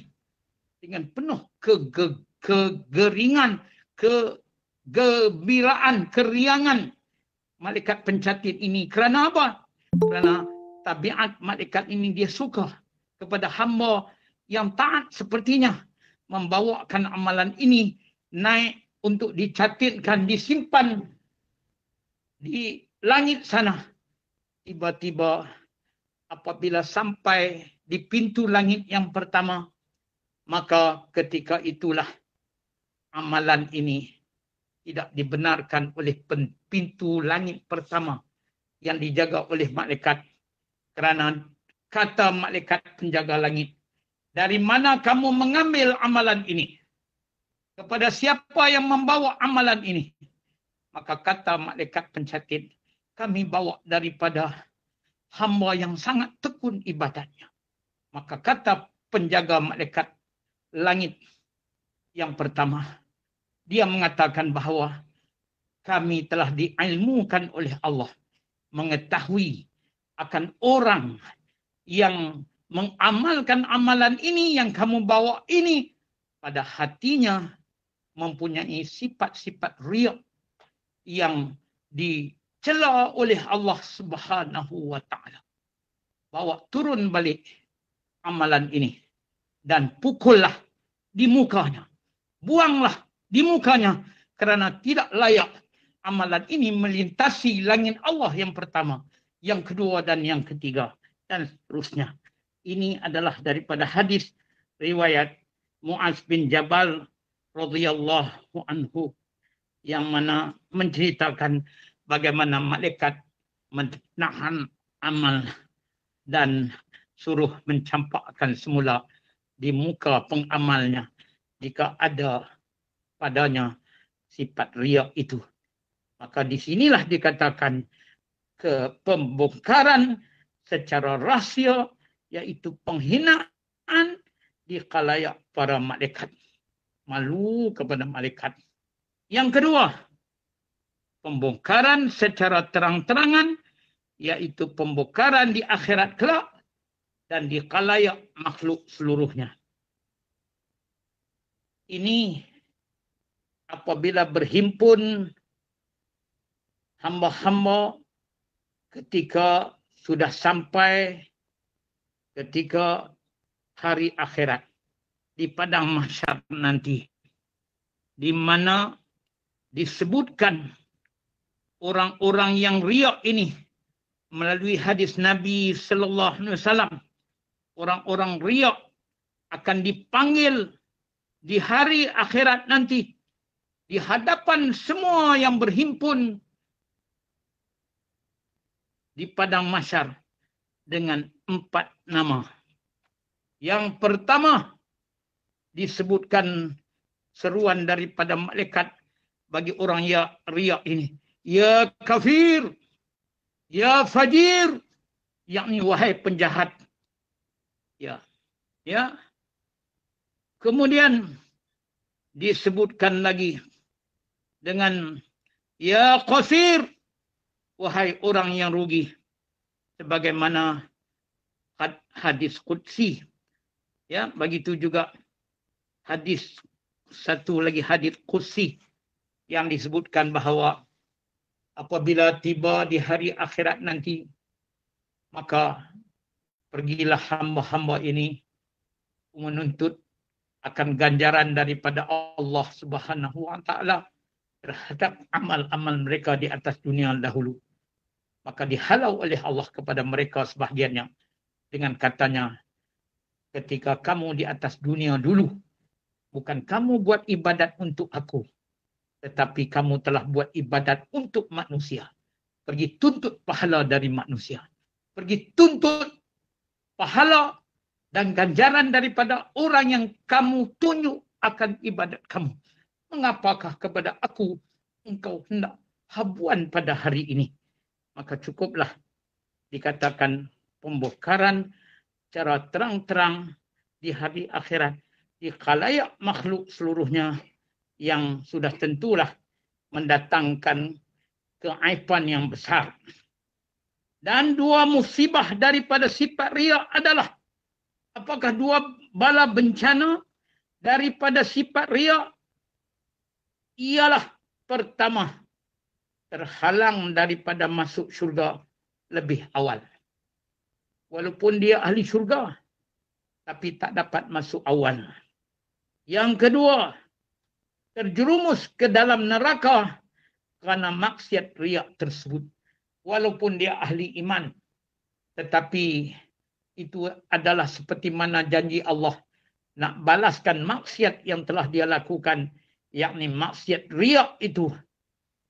Dengan penuh kegeringan. Ke kegembiraan, keriangan, malaikat pencatit ini. Kerana apa? Kerana tabiat malaikat ini dia suka kepada hamba yang taat sepertinya membawakan amalan ini naik untuk dicatatkan disimpan di langit sana tiba-tiba apabila sampai di pintu langit yang pertama maka ketika itulah amalan ini tidak dibenarkan oleh pintu langit pertama yang dijaga oleh malaikat kerana kata malaikat penjaga langit dari mana kamu mengambil amalan ini kepada siapa yang membawa amalan ini maka kata malaikat pencatit kami bawa daripada hamba yang sangat tekun ibadatnya maka kata penjaga malaikat langit yang pertama dia mengatakan bahawa kami telah diilmukan oleh Allah mengetahui akan orang yang mengamalkan amalan ini yang kamu bawa ini pada hatinya mempunyai sifat-sifat riak yang dicela oleh Allah Subhanahu wa taala. Bawa turun balik amalan ini dan pukullah di mukanya. Buanglah di mukanya kerana tidak layak amalan ini melintasi langit Allah yang pertama, yang kedua dan yang ketiga dan seterusnya. Ini adalah daripada hadis riwayat Muaz bin Jabal radhiyallahu anhu yang mana menceritakan bagaimana malaikat menahan amal dan suruh mencampakkan semula di muka pengamalnya jika ada padanya sifat riak itu. Maka di sinilah dikatakan ke pembongkaran secara rahsia yaitu penghinaan di kalayak para malaikat. Malu kepada malaikat. Yang kedua, pembongkaran secara terang-terangan yaitu pembongkaran di akhirat kelak dan di kalayak makhluk seluruhnya. Ini apabila berhimpun hamba-hamba ketika sudah sampai ketika hari akhirat di padang mahsyar nanti di mana disebutkan orang-orang yang riak ini melalui hadis Nabi sallallahu alaihi wasallam orang-orang riak akan dipanggil di hari akhirat nanti di hadapan semua yang berhimpun di padang mahsyar dengan empat nama. Yang pertama disebutkan seruan daripada malaikat bagi orang ya riak ini. Ya kafir, ya fajir, yakni wahai penjahat. Ya. Ya. Kemudian disebutkan lagi dengan ya qasir wahai orang yang rugi sebagaimana hadis qudsi ya begitu juga hadis satu lagi hadis qudsi yang disebutkan bahawa apabila tiba di hari akhirat nanti maka pergilah hamba-hamba ini menuntut akan ganjaran daripada Allah Subhanahu wa taala terhadap amal-amal mereka di atas dunia dahulu. Maka dihalau oleh Allah kepada mereka sebahagiannya. Dengan katanya, ketika kamu di atas dunia dulu, bukan kamu buat ibadat untuk aku, tetapi kamu telah buat ibadat untuk manusia. Pergi tuntut pahala dari manusia. Pergi tuntut pahala dan ganjaran daripada orang yang kamu tunjuk akan ibadat kamu mengapakah kepada aku engkau hendak habuan pada hari ini? Maka cukuplah dikatakan pembokaran secara terang-terang di hari akhirat di kalayak makhluk seluruhnya yang sudah tentulah mendatangkan keaipan yang besar. Dan dua musibah daripada sifat ria adalah apakah dua bala bencana daripada sifat ria ialah pertama terhalang daripada masuk syurga lebih awal. Walaupun dia ahli syurga tapi tak dapat masuk awal. Yang kedua, terjerumus ke dalam neraka kerana maksiat riak tersebut. Walaupun dia ahli iman tetapi itu adalah seperti mana janji Allah nak balaskan maksiat yang telah dia lakukan yakni maksiat riak itu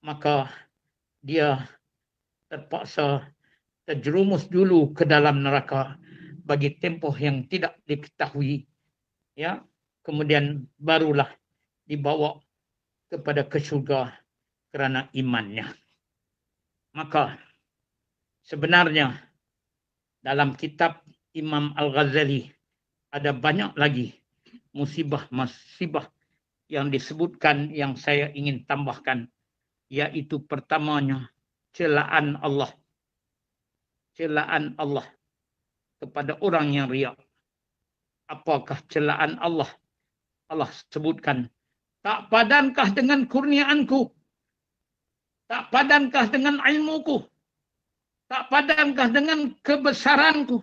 maka dia terpaksa terjerumus dulu ke dalam neraka bagi tempoh yang tidak diketahui ya kemudian barulah dibawa kepada ke syurga kerana imannya maka sebenarnya dalam kitab Imam Al-Ghazali ada banyak lagi musibah-musibah yang disebutkan yang saya ingin tambahkan yaitu pertamanya celaan Allah celaan Allah kepada orang yang riak apakah celaan Allah Allah sebutkan tak padankah dengan kurniaanku tak padankah dengan ilmuku tak padankah dengan kebesaranku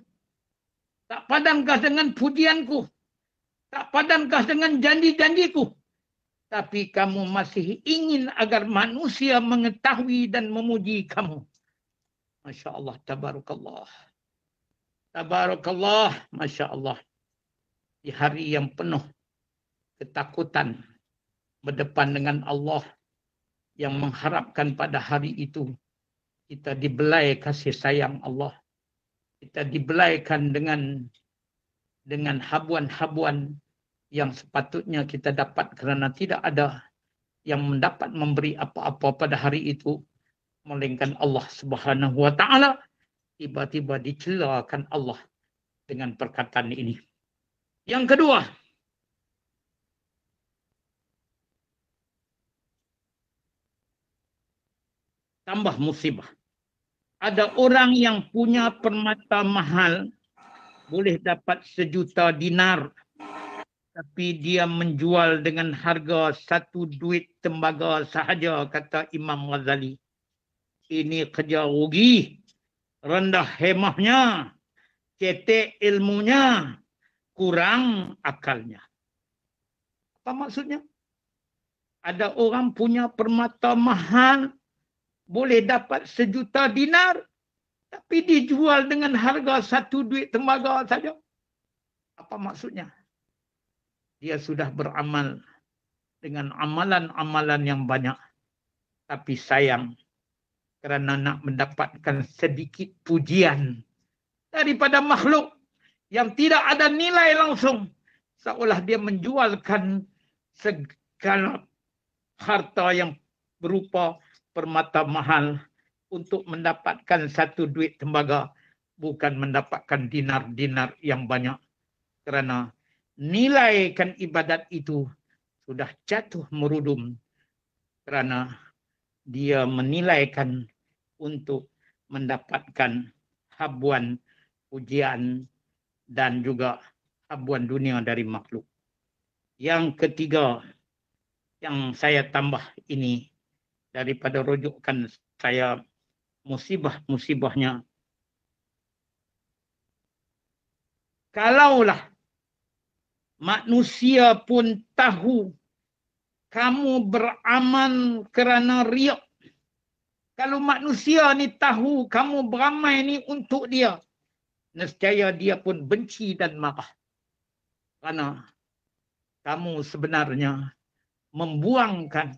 tak padankah dengan pujianku tak padankah dengan janji-janjiku tapi kamu masih ingin agar manusia mengetahui dan memuji kamu. Masya Allah, tabarakallah. Tabarakallah, Masya Allah. Di hari yang penuh ketakutan berdepan dengan Allah yang mengharapkan pada hari itu kita dibelai kasih sayang Allah. Kita dibelaikan dengan dengan habuan-habuan yang sepatutnya kita dapat kerana tidak ada yang mendapat memberi apa-apa pada hari itu melainkan Allah Subhanahu wa taala tiba-tiba dicelakan Allah dengan perkataan ini. Yang kedua tambah musibah. Ada orang yang punya permata mahal boleh dapat sejuta dinar tapi dia menjual dengan harga satu duit tembaga sahaja kata Imam Ghazali ini kerja rugi rendah hemahnya cetek ilmunya kurang akalnya apa maksudnya ada orang punya permata mahal boleh dapat sejuta dinar tapi dijual dengan harga satu duit tembaga saja apa maksudnya dia sudah beramal dengan amalan-amalan yang banyak tapi sayang kerana nak mendapatkan sedikit pujian daripada makhluk yang tidak ada nilai langsung seolah dia menjualkan segala harta yang berupa permata mahal untuk mendapatkan satu duit tembaga bukan mendapatkan dinar-dinar yang banyak kerana nilaikan ibadat itu sudah jatuh merudum kerana dia menilaikan untuk mendapatkan habuan ujian dan juga habuan dunia dari makhluk. Yang ketiga yang saya tambah ini daripada rujukan saya musibah-musibahnya. Kalaulah manusia pun tahu kamu beraman kerana riak. Kalau manusia ni tahu kamu beramai ni untuk dia, nescaya dia pun benci dan marah. Kerana kamu sebenarnya membuangkan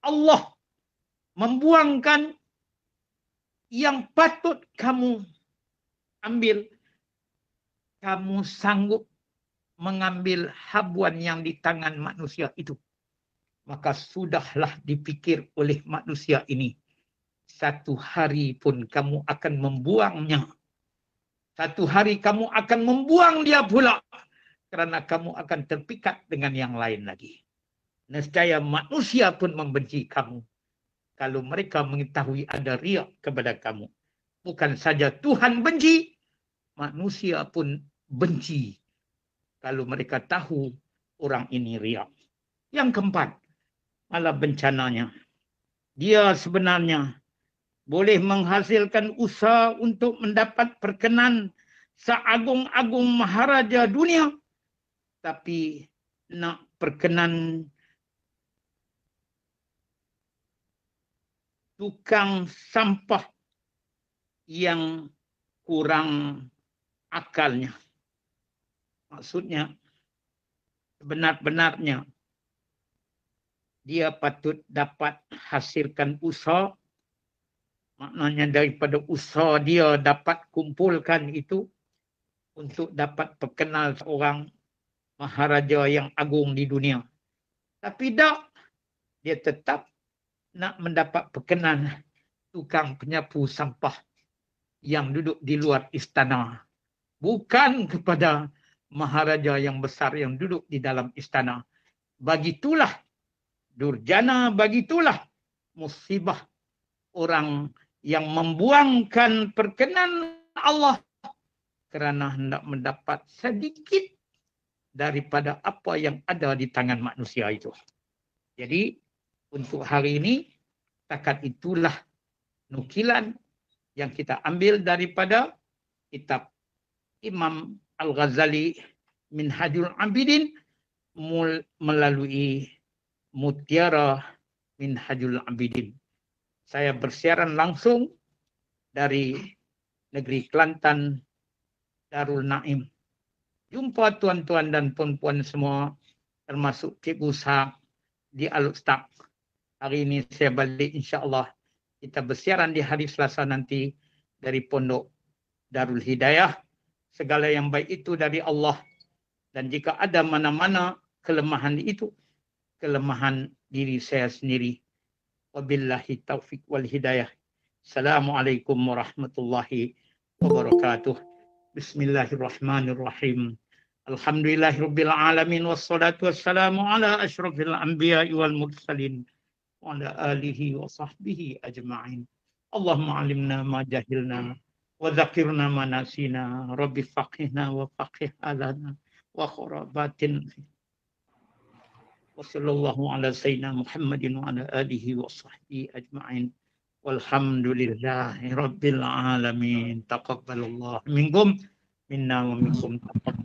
Allah membuangkan yang patut kamu ambil kamu sanggup mengambil habuan yang di tangan manusia itu. Maka sudahlah dipikir oleh manusia ini. Satu hari pun kamu akan membuangnya. Satu hari kamu akan membuang dia pula. Kerana kamu akan terpikat dengan yang lain lagi. Nescaya manusia pun membenci kamu. Kalau mereka mengetahui ada riak kepada kamu. Bukan saja Tuhan benci. Manusia pun benci kalau mereka tahu orang ini riak. Yang keempat, malah bencananya. Dia sebenarnya boleh menghasilkan usaha untuk mendapat perkenan seagung-agung maharaja dunia. Tapi nak perkenan tukang sampah yang kurang akalnya maksudnya benar-benarnya dia patut dapat hasilkan usaha maknanya daripada usaha dia dapat kumpulkan itu untuk dapat perkenal seorang maharaja yang agung di dunia tapi dak dia tetap nak mendapat perkenan tukang penyapu sampah yang duduk di luar istana bukan kepada maharaja yang besar yang duduk di dalam istana. Bagitulah durjana, bagitulah musibah orang yang membuangkan perkenan Allah kerana hendak mendapat sedikit daripada apa yang ada di tangan manusia itu. Jadi untuk hari ini takat itulah nukilan yang kita ambil daripada kitab Imam Al-Ghazali min Hajul Abidin mul- melalui Mutiara min Hajul Abidin. Saya bersiaran langsung dari negeri Kelantan Darul Naim. Jumpa tuan-tuan dan puan-puan semua termasuk Cikgu Sa di Alustak. Hari ini saya balik Insyaallah kita bersiaran di hari Selasa nanti dari Pondok Darul Hidayah segala yang baik itu dari Allah. Dan jika ada mana-mana kelemahan itu, kelemahan diri saya sendiri. Wabillahi taufik wal hidayah. Assalamualaikum warahmatullahi wabarakatuh. Bismillahirrahmanirrahim. Alhamdulillahirrabbilalamin. Wassalatu wassalamu ala ashrafil anbiya wal mursalin. Wa ala alihi wa sahbihi ajma'in. Allahumma alimna ma jahilna. وذكرنا ما نسينا رب فقهنا وفقه أذانا وخرابات وصلى الله على سيدنا محمد وعلى آله وصحبه أجمعين والحمد لله رب العالمين تقبل الله منكم منا ومنكم تقبل